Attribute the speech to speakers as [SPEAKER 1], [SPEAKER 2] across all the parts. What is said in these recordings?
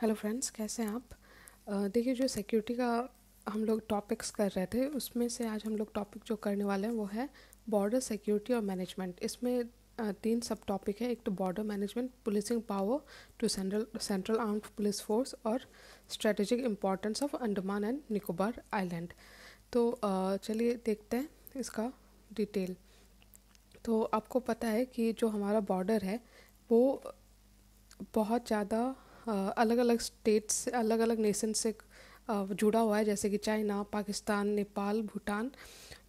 [SPEAKER 1] hello friends कैसे हैं आप देखिए जो सिक्योरिटी का हम लोग टॉपिक्स कर रहे थे उसमें से आज हम लोग टॉपिक जो करने वाले हैं वो है बॉर्डर सिक्योरिटी और मैनेजमेंट इसमें तीन सब टॉपिक है एक तो border management policing power to central central armed police force और strategic importance of Andaman and Nicobar island तो चलिए देखते हैं इसका डिटेल तो आपको पता है कि जो हमारा बॉर्डर है वो बहुत ज़्यादा अलग अलग स्टेट्स से अलग अलग नेशन से जुड़ा हुआ है जैसे कि चाइना पाकिस्तान नेपाल भूटान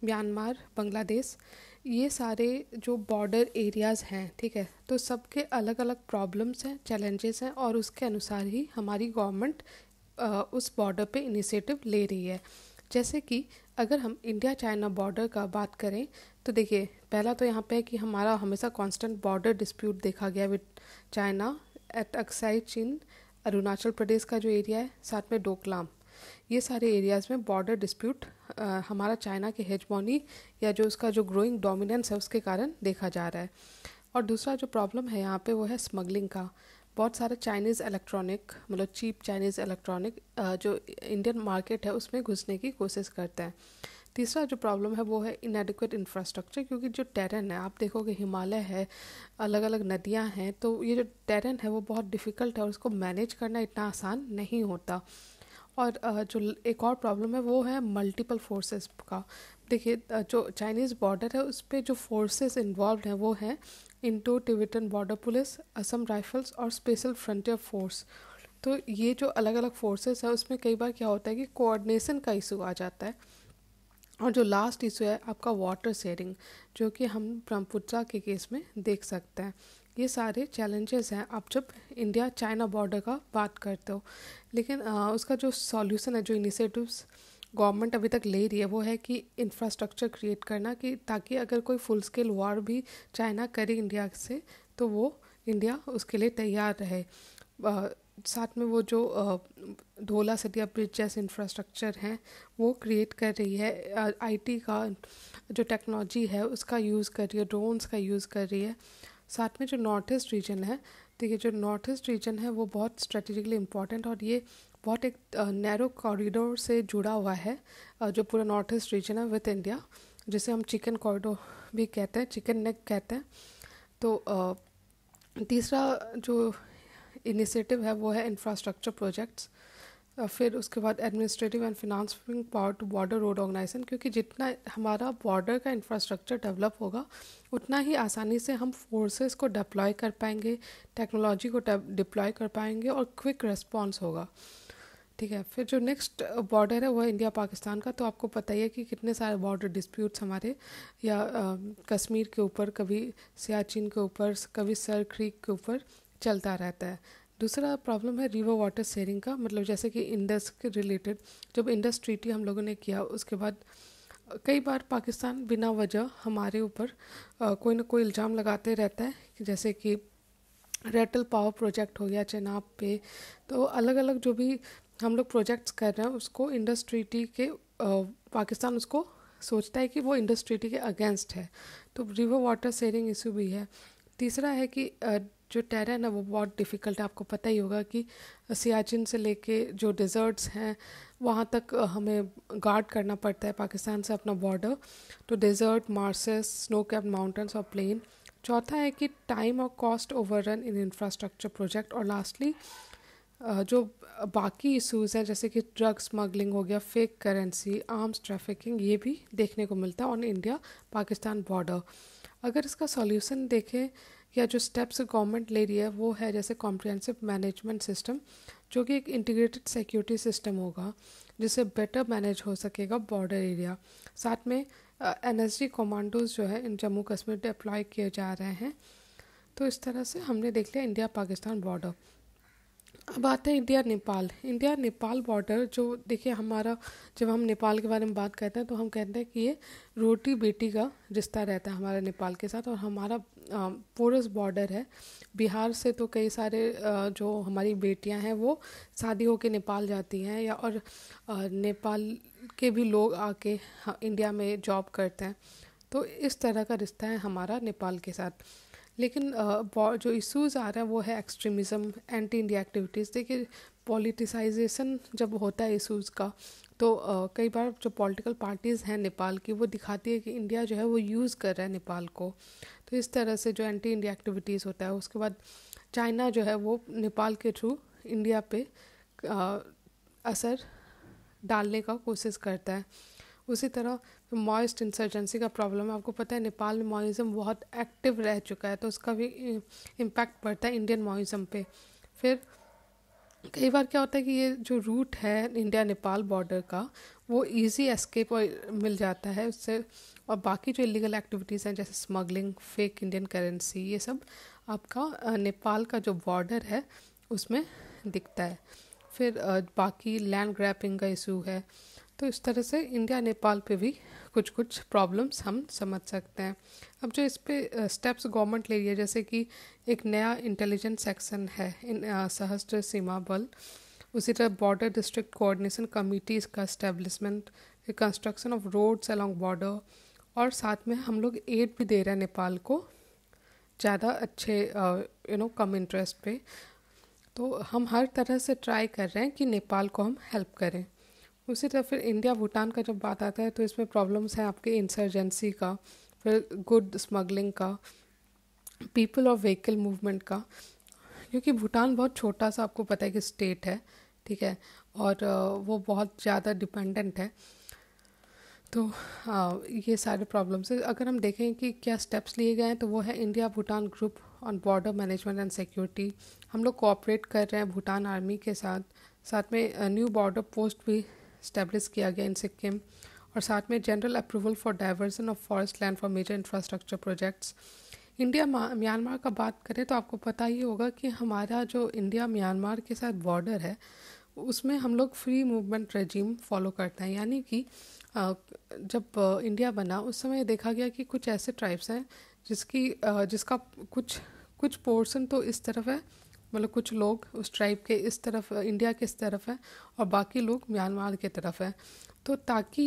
[SPEAKER 1] म्यांमार बांग्लादेश ये सारे जो बॉर्डर एरियाज़ हैं ठीक है तो सबके अलग अलग प्रॉब्लम्स हैं चैलेंजेस हैं और उसके अनुसार ही हमारी गवर्नमेंट उस बॉर्डर पे इनिशिएटिव ले रही है जैसे कि अगर हम इंडिया चाइना बॉर्डर का बात करें तो देखिए पहला तो यहाँ पे है कि हमारा हमेशा कांस्टेंट बॉर्डर डिस्प्यूट देखा गया with China at Aksai Chin Arunachal Pradesh का जो एरिया है साथ में डोकलाम ये सारे एरियाज़ में बॉर्डर डिस्प्यूट हमारा चाइना के हेजमोनी या जो उसका जो ग्रोइंग डोमिनेंस है उसके कारण देखा जा रहा है और दूसरा जो प्रॉब्लम है यहाँ पे वो है स्मगलिंग का बहुत सारे चाइनीज़ इलेक्ट्रॉनिक मतलब चीप चाइनीज़ इलेक्ट्रॉनिक जो इंडियन मार्केट है उसमें घुसने की कोशिश करते हैं तीसरा जो प्रॉब्लम है वो है इनएडिक्वेट इंफ्रास्ट्रक्चर क्योंकि जो टेरन है आप देखोगे हिमालय है अलग अलग नदियाँ हैं तो ये जो टेरन है वो बहुत डिफ़िकल्ट है और इसको मैनेज करना इतना आसान नहीं होता और जो एक और प्रॉब्लम है वो है मल्टीपल फोर्सेस का देखिए जो चाइनीज़ बॉर्डर है उस पर जो फोर्सेस इन्वॉल्व हैं वो हैं Indo Tibetan border police Assam rifles और स्पेशल फ्रंटियर फोर्स तो ये जो अलग अलग फोर्सेस है उसमें कई बार क्या होता है कि कोऑर्डिनेशन का इशू आ जाता है और जो लास्ट इशू है आपका वाटर शेयरिंग जो कि हम ब्रह्मपुत्रा के केस में देख सकते हैं ये सारे चैलेंजेस हैं आप जब इंडिया चाइना बॉर्डर का बात करते हो लेकिन आ, उसका जो सॉल्यूशन है जो इनिशिएटिव्स गवर्नमेंट अभी तक ले रही है वो है कि इंफ्रास्ट्रक्चर क्रिएट करना कि ताकि अगर कोई फुल स्केल वॉर भी चाइना करे इंडिया से तो वो इंडिया उसके लिए तैयार रहे साथ में वो जो धोला सटिया ब्रिज जैसे इंफ्रास्ट्रक्चर हैं वो क्रिएट कर रही है आईटी का जो टेक्नोलॉजी है उसका यूज़ कर रही है ड्रोन्स का यूज़ कर रही है साथ में जो नॉर्थ ईस्ट रीजन है देखिए जो नॉर्थ ईस्ट रीजन है वो बहुत स्ट्रेटेजिकली इम्पॉर्टेंट और ये बहुत एक नैरो कॉरिडोर से जुड़ा हुआ है जो पूरा नॉर्थ ईस्ट रीजन है विथ इंडिया जिसे हम चिकन कॉरिडोर भी कहते हैं चिकन नेक कहते हैं तो तीसरा जो इनिशिएटिव है वो है इंफ्रास्ट्रक्चर प्रोजेक्ट्स फिर उसके बाद administrative and financing power to border road organisation क्योंकि जितना हमारा बॉर्डर का इंफ्रास्ट्रक्चर डेवलप होगा उतना ही आसानी से हम फोर्सेस को डिप्लॉय कर पाएंगे टेक्नोलॉजी को डिप्लॉय कर पाएंगे और क्विक रेस्पॉन्स होगा ठीक है फिर जो नेक्स्ट बॉर्डर है वो है इंडिया पाकिस्तान का तो आपको पता ही है कि कितने सारे बॉर्डर डिस्प्यूट्स हमारे या कश्मीर के ऊपर कभी सियाचिन के ऊपर कभी सर क्रीक के ऊपर चलता रहता है दूसरा प्रॉब्लम है रिवर वाटर शेयरिंग का मतलब जैसे कि इंडस के रिलेटेड जब इंडस ट्रीटी हम लोगों ने किया उसके बाद कई बार पाकिस्तान बिना वजह हमारे ऊपर कोई ना कोई इल्ज़ाम लगाते रहता है कि जैसे कि रेटल पावर प्रोजेक्ट हो गया चेनाब पे तो अलग अलग जो भी हम लोग प्रोजेक्ट्स कर रहे हैं उसको इंडस्ट्रीटी के पाकिस्तान उसको सोचता है कि वो इंडस्ट्रीटी के अगेंस्ट है तो रिवर वाटर शेयरिंग इशू भी है तीसरा है कि जो टेर है ना वो बहुत डिफ़िकल्ट है आपको पता ही होगा कि सियाचिन से लेके जो डिज़र्ट्स हैं वहाँ तक हमें गार्ड करना पड़ता है पाकिस्तान से अपना बॉर्डर तो desert marshes snow cap mountains और प्लेन चौथा है कि टाइम और cost overrun in infrastructure project और लास्टली जो बाकी इश्यूज़ हैं जैसे कि ड्रग स्मगलिंग हो गया फेक करेंसी आर्म्स ट्रैफिकिंग ये भी देखने को मिलता है ऑन इंडिया पाकिस्तान बॉर्डर अगर इसका सॉल्यूशन देखें या जो स्टेप्स गवर्नमेंट ले रही है वो है जैसे कॉम्प्रिहेंसिव मैनेजमेंट सिस्टम जो कि एक इंटीग्रेटेड सिक्योरिटी सिस्टम होगा जिससे बेटर मैनेज हो सकेगा बॉर्डर एरिया साथ में एन एस जी कमांडोज जो है इन जम्मू कश्मीर डिप्लॉय किए जा रहे हैं तो इस तरह से हमने देख लिया इंडिया पाकिस्तान बॉर्डर अब आते हैं India Nepal India Nepal border जो देखिए हमारा जब हम नेपाल के बारे में बात करते हैं तो हम कहते हैं कि ये रोटी बेटी का रिश्ता रहता है हमारे नेपाल के साथ और हमारा पोरस बॉर्डर है बिहार से तो कई सारे जो हमारी बेटियां हैं वो शादी होकर नेपाल जाती हैं या और नेपाल के भी लोग आके इंडिया में जॉब करते हैं तो इस तरह का रिश्ता है हमारा नेपाल के साथ लेकिन जो इश्यूज आ रहे हैं वो है एक्सट्रीमिज्म एंटी इंडिया एक्टिविटीज़ देखिए पॉलिटिसाइजेशन जब होता है इशूज़ का तो कई बार जो पॉलिटिकल पार्टीज़ हैं नेपाल की वो दिखाती है कि इंडिया जो है वो यूज़ कर रहा है नेपाल को तो इस तरह से जो एंटी इंडिया एक्टिविटीज़ होता है उसके बाद चाइना जो है वो नेपाल के थ्रू इंडिया पे असर डालने का कोशिश करता है उसी तरह मॉइस्ट इंसर्जेंसी का प्रॉब्लम है आपको पता है नेपाल में मॉइज़म बहुत एक्टिव रह चुका है तो उसका भी इम्पैक्ट पड़ता है इंडियन मॉइज़म पे फिर कई बार क्या होता है कि ये जो रूट है इंडिया नेपाल बॉर्डर का वो इजी एस्केप मिल जाता है उससे और बाकी जो इलीगल एक्टिविटीज़ हैं जैसे स्मगलिंग फेक इंडियन करेंसी ये सब आपका नेपाल का जो बॉर्डर है उसमें दिखता है फिर बाकी लैंड ग्रैपिंग का इशू है तो इस तरह से इंडिया नेपाल पे भी कुछ कुछ प्रॉब्लम्स हम समझ सकते हैं अब जो इस पे स्टेप्स गवर्नमेंट ले रही है जैसे कि एक नया इंटेलिजेंस सेक्शन है इन सहस्त्र सीमा बल उसी तरह बॉर्डर डिस्ट्रिक्ट कोऑर्डिनेशन कमिटीज़ का establishment construction of roads along border और साथ में हम लोग एड भी दे रहे हैं नेपाल को ज़्यादा अच्छे यू नो कम इंटरेस्ट पे तो हम हर तरह से ट्राई कर रहे हैं कि नेपाल को हम हेल्प करें उसी तरह तो फिर इंडिया भूटान का जब बात आता है तो इसमें प्रॉब्लम्स हैं आपके इंसर्जेंसी का फिर गुड स्मगलिंग का पीपल और व्हीकल मूवमेंट का क्योंकि भूटान बहुत छोटा सा आपको पता है कि स्टेट है ठीक है और वो बहुत ज़्यादा डिपेंडेंट है तो आ, ये सारे प्रॉब्लम्स है अगर हम देखें कि क्या स्टेप्स लिए गए हैं तो वो है India Bhutan group on border management and security हम लोग कोऑपरेट कर रहे हैं भूटान आर्मी के साथ साथ में न्यू बॉर्डर पोस्ट भी स्टेब्लिश किया गया इन सिक्किम और साथ में general approval for diversion of forest land for major infrastructure projects India Myanmar का बात करें तो आपको पता ही होगा कि हमारा जो इंडिया म्यांमार के साथ बॉर्डर है उसमें हम लोग फ्री मूवमेंट रेजीम फॉलो करते हैं यानी कि जब इंडिया बना उस समय देखा गया कि कुछ ऐसे ट्राइब्स हैं जिसकी जिसका कुछ कुछ पोर्शन तो इस तरफ है मतलब कुछ लोग उस ट्राइब के इस तरफ इंडिया के इस तरफ हैं और बाकी लोग म्यांमार के तरफ हैं तो ताकि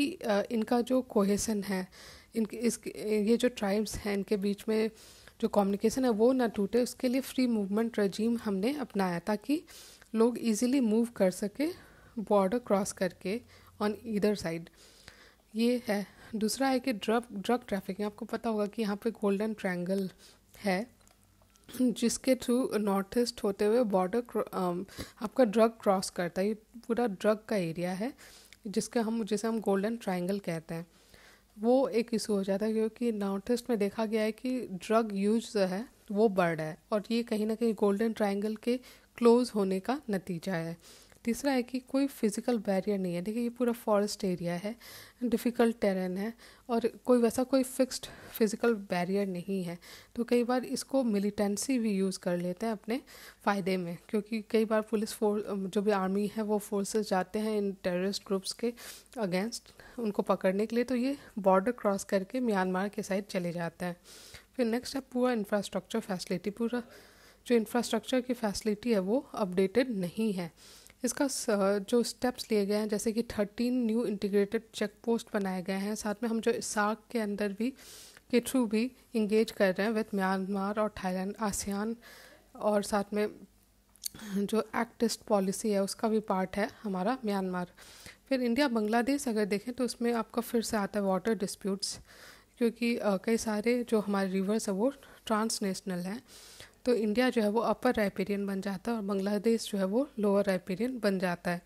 [SPEAKER 1] इनका जो कोहेसन है इनके इस ये जो ट्राइब्स हैं इनके बीच में जो कम्युनिकेशन है वो ना टूटे उसके लिए फ्री मूवमेंट रजीम हमने अपनाया ताकि लोग इजीली मूव कर सके बॉर्डर क्रॉस करके ऑन इधर साइड ये है दूसरा है कि ड्रग ड्रग ट्रैफिकिंग आपको पता होगा कि यहाँ पे गोल्डन ट्रायंगल है जिसके थ्रू नॉर्थ ईस्ट होते हुए बॉर्डर आपका ड्रग क्रॉस करता है ये पूरा ड्रग का एरिया है जिसके हम जिसे हम गोल्डन ट्राइंगल कहते हैं वो एक इशू हो जाता है क्योंकि नॉर्थ ईस्ट में देखा गया है कि ड्रग यूज जो है वो बढ़ रहा है और ये कहीं ना कहीं गोल्डन ट्राइंगल के क्लोज होने का नतीजा है तीसरा है कि कोई फिज़िकल बैरियर नहीं है देखिए ये पूरा फॉरेस्ट एरिया है डिफ़िकल्ट टेरेन है और कोई वैसा कोई फिक्स्ड फिज़िकल बैरियर नहीं है तो कई बार इसको मिलिटेंसी भी यूज़ कर लेते हैं अपने फ़ायदे में क्योंकि कई बार पुलिस फोर्स जो भी आर्मी है वो फोर्सेस जाते हैं इन टेररिस्ट ग्रुप्स के अगेंस्ट उनको पकड़ने के लिए तो ये बॉर्डर क्रॉस करके म्यांमार के साइड चले जाते हैं फिर नेक्स्ट है पूरा इंफ्रास्ट्रक्चर फैसिलिटी पूरा जो इंफ्रास्ट्रक्चर की फैसिलिटी है वो अपडेटेड नहीं है इसका जो स्टेप्स लिए गए हैं जैसे कि thirteen new integrated check post बनाए गए हैं साथ में हम जो साग के अंदर भी के थ्रू भी इंगेज कर रहे हैं विथ म्यांमार और थाईलैंड आसियान और साथ में जो एक्टिस्ट पॉलिसी है उसका भी पार्ट है हमारा म्यांमार फिर इंडिया बांग्लादेश अगर देखें तो उसमें आपका फिर से आता है वाटर डिस्प्यूट्स क्योंकि कई सारे जो हमारे रिवर्स है वो ट्रांसनेशनल हैं तो इंडिया जो है वो अपर राइपेरियन बन जाता है और बांग्लादेश जो है वो लोअर राइपेरियन बन जाता है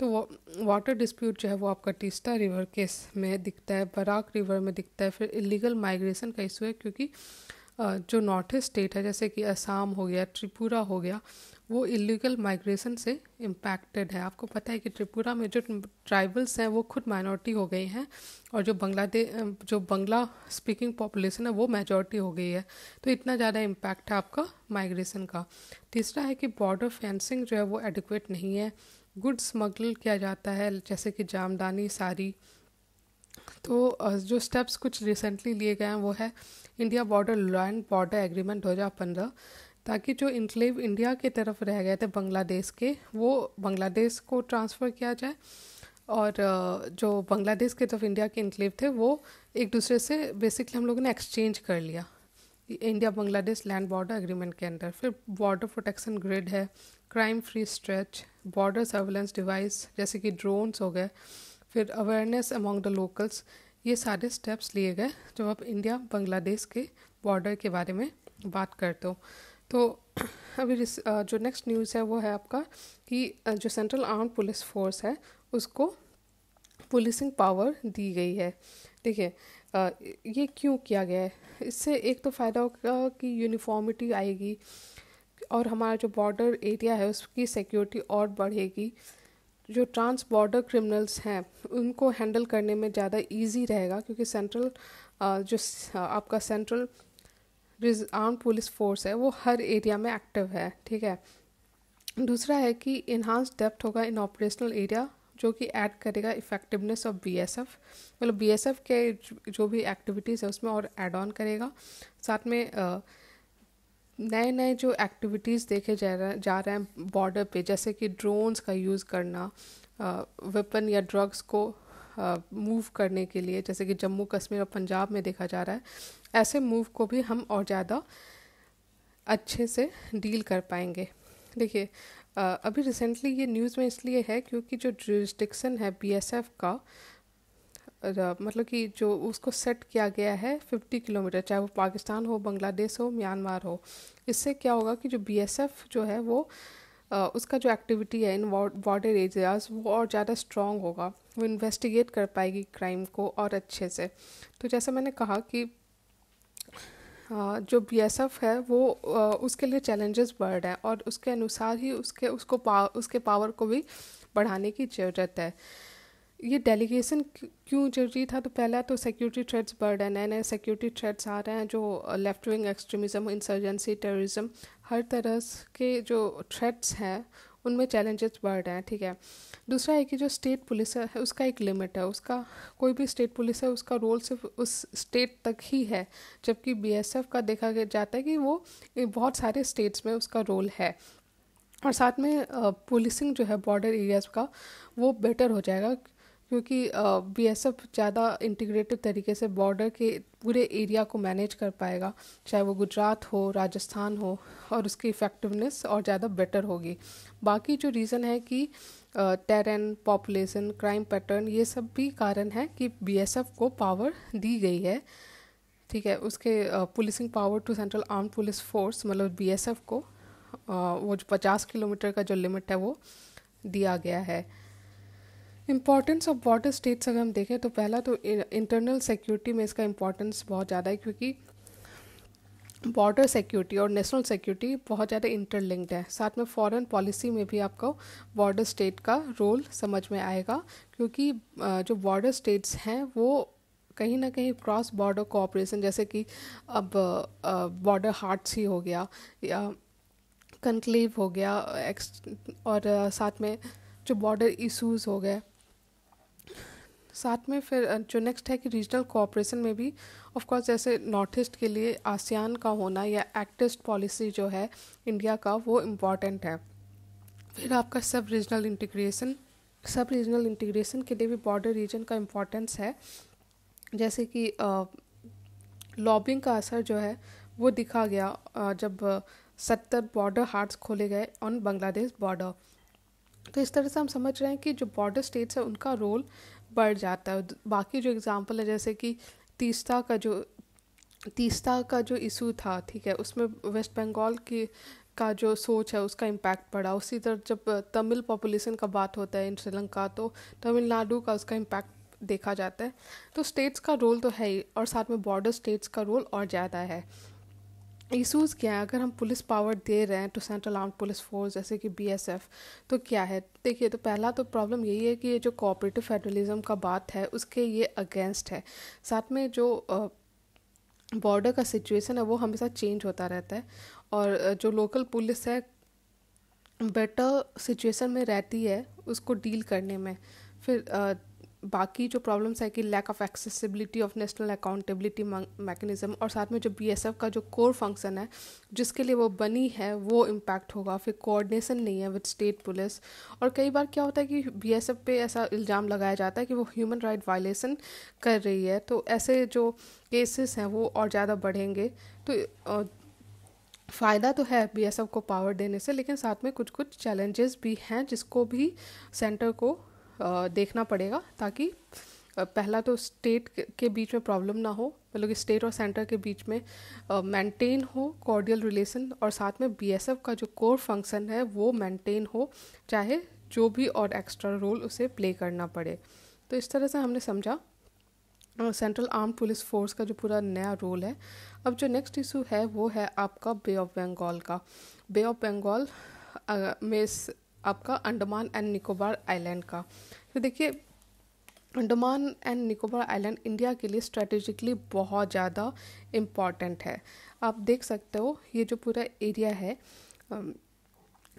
[SPEAKER 1] तो वो वाटर डिस्प्यूट जो है वो आपका टीस्टा रिवर केस में दिखता है बराक रिवर में दिखता है फिर इलीगल माइग्रेशन का इशू है क्योंकि जो नॉर्थ ईस्ट स्टेट है जैसे कि असम हो गया त्रिपुरा हो गया वो इलीगल माइग्रेशन से इम्पैक्टेड है आपको पता है कि त्रिपुरा में जो ट्राइबल्स हैं वो खुद माइनॉरिटी हो गई हैं और जो बांग्लादेश जो बंगला स्पीकिंग पॉपुलेशन है वो मेजॉरिटी हो गई है तो इतना ज़्यादा इम्पैक्ट है आपका माइग्रेशन का तीसरा है कि बॉर्डर फेंसिंग जो है वो एडिक्वेट नहीं है गुड स्मगल किया जाता है जैसे कि जामदानी सारी तो जो स्टेप्स कुछ रिसेंटली लिए गए हैं वो है India border land border agreement पंद्रह ताकि जो इंक्लेव इंडिया के तरफ रह गए थे बांग्लादेश के वो बांग्लादेश को ट्रांसफ़र किया जाए और जो बांग्लादेश के तरफ इंडिया के इंक्लेव थे वो एक दूसरे से बेसिकली हम लोगों ने एक्सचेंज कर लिया India Bangladesh land border agreement के अंदर फिर बॉर्डर प्रोटेक्शन ग्रिड है crime free stretch border surveillance device जैसे कि ड्रोन्स हो गए फिर अवेयरनेस अमॉन्ग द लोकल्स ये सारे स्टेप्स लिए गए जब आप इंडिया बांग्लादेश के बॉर्डर के बारे में बात करते हो तो अभी जो नेक्स्ट न्यूज़ है वो है आपका कि जो सेंट्रल आर्म पुलिस फोर्स है उसको पुलिसिंग पावर दी गई है ठीक है ये क्यों किया गया है इससे एक तो फ़ायदा होगा कि यूनिफॉर्मिटी आएगी और हमारा जो बॉर्डर एरिया है उसकी सिक्योरिटी और बढ़ेगी जो ट्रांस बॉर्डर क्रिमिनल्स हैं उनको हैंडल करने में ज़्यादा इजी रहेगा क्योंकि सेंट्रल जो आपका सेंट्रल आर्म पुलिस फोर्स है वो हर एरिया में एक्टिव है ठीक है दूसरा है कि इन्हांस डेप्थ होगा इन ऑपरेशनल एरिया जो कि ऐड करेगा effectiveness of B S F मतलब बी एस एफ के जो भी एक्टिविटीज़ है उसमें और एड ऑन करेगा साथ में नए नए जो एक्टिविटीज़ देखे जा रहे जा रहे हैं बॉर्डर पे जैसे कि ड्रोन्स का यूज़ करना वेपन या ड्रग्स को मूव करने के लिए जैसे कि जम्मू कश्मीर और पंजाब में देखा जा रहा है ऐसे मूव को भी हम और ज़्यादा अच्छे से डील कर पाएंगे देखिए अभी रिसेंटली ये न्यूज़ में इसलिए है क्योंकि जो जुरिस्डिक्शन है बीएसएफ का मतलब कि जो उसको सेट किया गया है 50 किलोमीटर चाहे वो पाकिस्तान हो बांग्लादेश हो म्यांमार हो इससे क्या होगा कि जो बीएसएफ जो है वो उसका जो एक्टिविटी है इन बॉर्डर एरियाज वो और ज़्यादा स्ट्रॉन्ग होगा वो इन्वेस्टिगेट कर पाएगी क्राइम को और अच्छे से तो जैसे मैंने कहा कि जो बी एस एफ है वो उसके लिए चैलेंजेस बढ़ हैं और उसके अनुसार ही उसके उसको पा, उसके पावर को भी बढ़ाने की ज़रूरत है ये डेलीगेशन क्यों जरूरी था तो पहला तो सिक्योरिटी थ्रेड्स बढ़ है नए नए सिक्योरिटी थ्रेड्स आ रहे हैं जो left wing extremism insurgency terrorism हर तरह के जो थ्रेड्स हैं उनमें चैलेंजेस बढ़ रहे हैं ठीक है दूसरा है कि जो स्टेट पुलिस है उसका एक लिमिट है उसका कोई भी स्टेट पुलिस है उसका रोल सिर्फ उस स्टेट तक ही है जबकि बीएसएफ का देखा जाता है कि वो बहुत सारे स्टेट्स में उसका रोल है और साथ में पुलिसिंग जो है बॉर्डर एरियाज़ का वो बेटर हो जाएगा क्योंकि बीएसएफ ज़्यादा इंटीग्रेटेड तरीके से बॉर्डर के पूरे एरिया को मैनेज कर पाएगा चाहे वो गुजरात हो राजस्थान हो और उसकी इफ़ेक्टिवनेस और ज़्यादा बेटर होगी बाकी जो रीज़न है कि टेरन पॉपुलेशन क्राइम पैटर्न ये सब भी कारण है कि एफ को पावर दी गई है ठीक है उसके policing power to central arm police force मतलब बीएसएफ को वो जो पचास किलोमीटर का जो लिमिट है वो दिया गया है इम्पॉर्टेंस ऑफ बॉर्डर स्टेट्स अगर हम देखें तो पहला तो इंटरनल सिक्योरिटी में इसका इम्पोर्टेंस बहुत ज़्यादा है क्योंकि बॉर्डर सिक्योरिटी और नेशनल सिक्योरिटी बहुत ज़्यादा इंटरलिंक्ड है साथ में फॉरेन पॉलिसी में भी आपको बॉर्डर स्टेट का रोल समझ में आएगा क्योंकि जो बॉर्डर स्टेट्स हैं वो कहीं ना कहीं क्रॉस बॉर्डर कोऑपरेशन जैसे कि अब बॉर्डर हार्ट्स ही हो गया या कंक्लेव हो गया और साथ में जो बॉर्डर इशूज़ हो गए साथ में फिर जो नेक्स्ट है कि रीजनल कोऑपरेशन में भी ऑफ कोर्स जैसे नॉर्थ ईस्ट के लिए आसियान का होना या एक्टिस्ट पॉलिसी जो है इंडिया का वो इम्पॉर्टेंट है फिर आपका सब रीजनल इंटीग्रेशन सब रीजनल इंटीग्रेशन के लिए भी बॉर्डर रीजन का इम्पोर्टेंस है जैसे कि लॉबिंग का असर जो है वो दिखा गया जब सत्तर बॉर्डर हार्ट्स खोले गए ऑन बांग्लादेश बॉर्डर तो इस तरह से हम समझ रहे हैं कि जो बॉर्डर स्टेट्स हैं उनका रोल बढ़ जाता है बाकी जो एग्ज़ाम्पल है जैसे कि तीस्ता का जो तीस्ता का जो इशू था ठीक है उसमें वेस्ट बंगाल की का जो सोच है उसका इम्पैक्ट पड़ा उसी तरह जब तमिल पॉपुलेशन का बात होता है इन श्रीलंका तो तमिलनाडु का उसका इम्पैक्ट देखा जाता है तो स्टेट्स का रोल तो है ही और साथ में बॉर्डर स्टेट्स का रोल और ज़्यादा है इशूज़ क्या है अगर हम पुलिस पावर दे रहे हैं to central arm police force जैसे कि बीएसएफ तो क्या है देखिए तो पहला तो प्रॉब्लम यही है कि ये जो कोऑपरेटिव फेडरलिज्म का बात है उसके ये अगेंस्ट है साथ में जो बॉर्डर का सिचुएशन है वो हमेशा चेंज होता रहता है और जो लोकल पुलिस है बेटर सिचुएशन में रहती है उसको डील करने में फिर बाकी जो प्रॉब्लम्स है कि lack of accessibility of national accountability mechanism और साथ में जो बी का जो कोर फंक्शन है जिसके लिए वो बनी है वो इम्पैक्ट होगा फिर कोऑर्डिनेशन नहीं है विद स्टेट पुलिस और कई बार क्या होता है कि बी पे ऐसा इल्ज़ाम लगाया जाता है कि वो ह्यूमन राइट वायलेशन कर रही है तो ऐसे जो केसेस हैं वो और ज़्यादा बढ़ेंगे तो फ़ायदा तो है बी को पावर देने से लेकिन साथ में कुछ कुछ चैलेंजेस भी हैं जिसको भी सेंटर को देखना पड़ेगा ताकि पहला तो स्टेट के बीच में प्रॉब्लम ना हो मतलब कि स्टेट और सेंटर के बीच में मेंटेन हो कॉर्डियल रिलेशन और साथ में बीएसएफ का जो कोर फंक्शन है वो मेंटेन हो चाहे जो भी और एक्स्ट्रा रोल उसे प्ले करना पड़े तो इस तरह से हमने समझा सेंट्रल आर्म पुलिस फोर्स का जो पूरा नया रोल है अब जो नेक्स्ट इशू है वो है आपका बे ऑफ बंगाल का बे ऑफ बंगाल में आपका अंडमान एंड निकोबार आइलैंड का तो देखिए Andaman and Nicobar island India के लिए स्ट्रेटेजिकली बहुत ज़्यादा इम्पॉर्टेंट है आप देख सकते हो ये जो पूरा एरिया है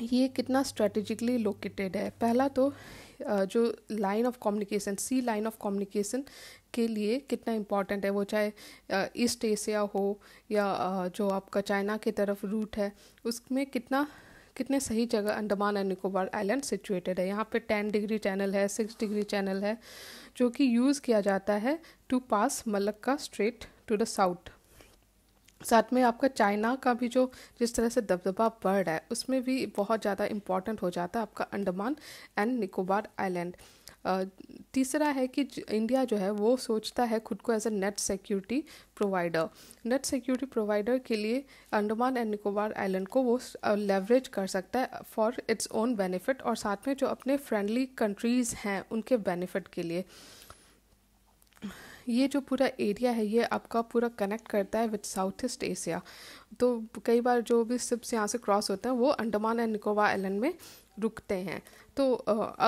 [SPEAKER 1] ये कितना स्ट्रेटेजिकली लोकेटेड है पहला तो जो line of communication sea line of communication के लिए कितना इम्पॉर्टेंट है वो चाहे ईस्ट एशिया हो या जो आपका चाइना की तरफ रूट है उसमें कितना कितने सही जगह Andaman and Nicobar island situated है यहाँ पे टेन डिग्री चैनल है सिक्स डिग्री चैनल है जो कि यूज़ किया जाता है to pass Malacca strait to the south साथ में आपका चाइना का भी जो जिस तरह से दबदबा बढ़ रहा है उसमें भी बहुत ज़्यादा इम्पॉर्टेंट हो जाता है आपका अंडमान एंड निकोबार आइलैंड तीसरा है कि इंडिया जो है वो सोचता है खुद को as a net security provider net security provider के लिए अंडमान एंड निकोबार आइलैंड को वो लेवरेज कर सकता है फॉर इट्स ओन बेनिफिट और साथ में जो अपने फ्रेंडली कंट्रीज़ हैं उनके बेनिफिट के लिए ये जो पूरा एरिया है ये आपका पूरा कनेक्ट करता है विद साउथ ईस्ट एशिया तो कई बार जो भी सिप्स यहाँ से क्रॉस होते हैं वो अंडमान एंड निकोबार आइलैंड में रुकते हैं तो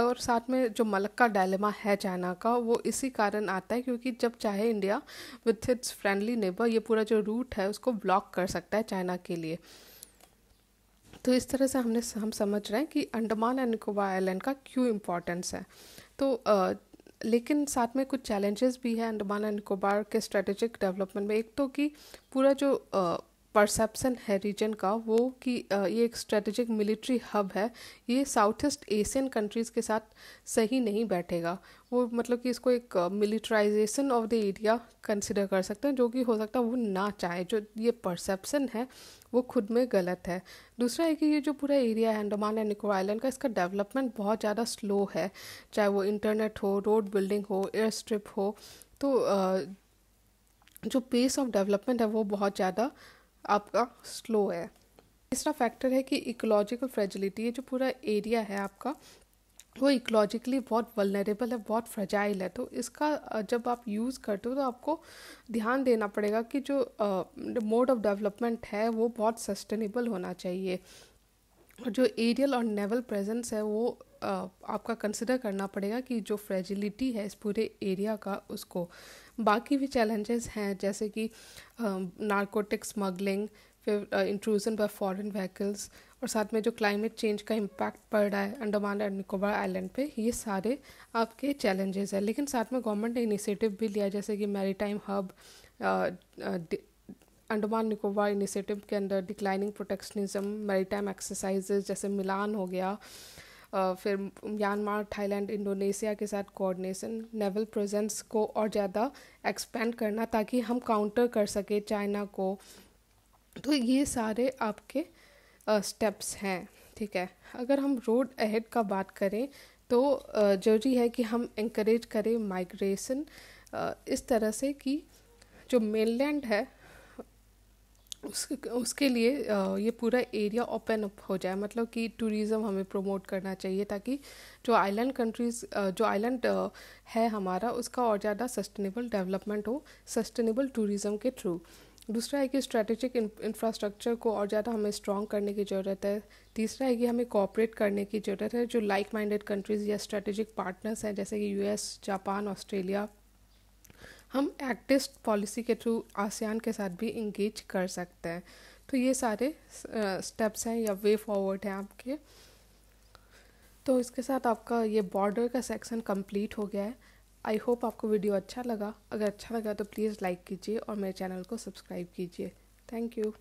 [SPEAKER 1] और साथ में जो मलक का डायलेमा है चाइना का वो इसी कारण आता है क्योंकि जब चाहे India with its friendly neighbour ये पूरा जो रूट है उसको ब्लॉक कर सकता है चाइना के लिए तो इस तरह से हमने हम समझ रहे हैं कि अंडमान एंड निकोबार आइलैंड का क्यों इम्पोर्टेंस है तो आ, लेकिन साथ में कुछ चैलेंजेस भी हैं अंडमान एंड निकोबार के स्ट्रेटेजिक डेवलपमेंट में एक तो कि पूरा जो आ, परसेप्सन है रीजन का वो कि ये एक स्ट्रेटेजिक मिलिट्री हब है ये साउथ ईस्ट एशियन कंट्रीज़ के साथ सही नहीं बैठेगा वो मतलब कि इसको एक militarisation of the area consider कर सकते हैं जो कि हो सकता है वो ना चाहे जो ये परसेप्सन है वो खुद में गलत है दूसरा है कि ये जो पूरा एरिया है अंडमान एंड निकोबार आइलैंड का इसका डेवलपमेंट बहुत ज़्यादा स्लो है चाहे वो इंटरनेट हो रोड बिल्डिंग हो एयर स्ट्रिप हो तो जो पेस ऑफ डेवलपमेंट है वो बहुत ज़्यादा आपका स्लो है तीसरा फैक्टर है कि इकोलॉजिकल फ्रेजिलिटी ये जो पूरा एरिया है आपका वो इकोलॉजिकली बहुत वलनरेबल है बहुत फ्रजाइल है तो इसका जब आप यूज़ करते हो तो आपको ध्यान देना पड़ेगा कि जो मोड ऑफ डेवलपमेंट है वो बहुत सस्टेनेबल होना चाहिए और जो एरियल और नेवल प्रेजेंस है वो uh, आपका कंसिडर करना पड़ेगा कि जो फ्रेजिलिटी है इस पूरे एरिया का उसको बाकी भी चैलेंजेस हैं जैसे कि नारकोटिक um, स्मगलिंग फिर इंट्रूजन बाय फॉरेन व्हीकल्स और साथ में जो क्लाइमेट चेंज का इम्पैक्ट पड़ रहा है अंडमान एंड निकोबार आइलैंड पे ये सारे आपके चैलेंजेस हैं लेकिन साथ में गवर्नमेंट ने इनिशिएटिव भी लिया जैसे कि maritime hub Andaman Nicobar initiative के अंदर डिक्लाइनिंग प्रोटेक्शनिज्म मेरीटाइम एक्सरसाइजेज जैसे मिलान हो गया फिर म्यांमार थाईलैंड इंडोनेशिया के साथ कोऑर्डिनेशन नेवल प्रेजेंस को और ज़्यादा एक्सपेंड करना ताकि हम काउंटर कर सके चाइना को तो ये सारे आपके स्टेप्स हैं ठीक है अगर हम रोड अहेड का बात करें तो जरूरी है कि हम इंकरेज करें माइग्रेशन इस तरह से कि जो मेनलैंड है उस उसके लिए ये पूरा एरिया ओपन अप हो जाए मतलब कि टूरिज़्म हमें प्रमोट करना चाहिए ताकि जो आइलैंड कंट्रीज़ जो आइलैंड है हमारा उसका और ज़्यादा सस्टेनेबल डेवलपमेंट हो सस्टेनेबल टूरिज़्म के थ्रू दूसरा है कि स्ट्रेटेजिक इंफ्रास्ट्रक्चर को और ज़्यादा हमें स्ट्रॉन्ग करने की ज़रूरत है तीसरा है कि हमें कॉपरेट करने की ज़रूरत है जो लाइक माइंडेड कंट्रीज़ या स्ट्रेटेजिक पार्टनर्स हैं जैसे कि यूएस जापान ऑस्ट्रेलिया हम एक्टिस्ट पॉलिसी के थ्रू आसियान के साथ भी इंगेज कर सकते हैं तो ये सारे स्टेप्स हैं या वे फॉरवर्ड हैं आपके तो इसके साथ आपका ये बॉर्डर का सेक्शन कंप्लीट हो गया है आई होप आपको वीडियो अच्छा लगा अगर अच्छा लगा तो प्लीज़ लाइक कीजिए और मेरे चैनल को सब्सक्राइब कीजिए थैंक यू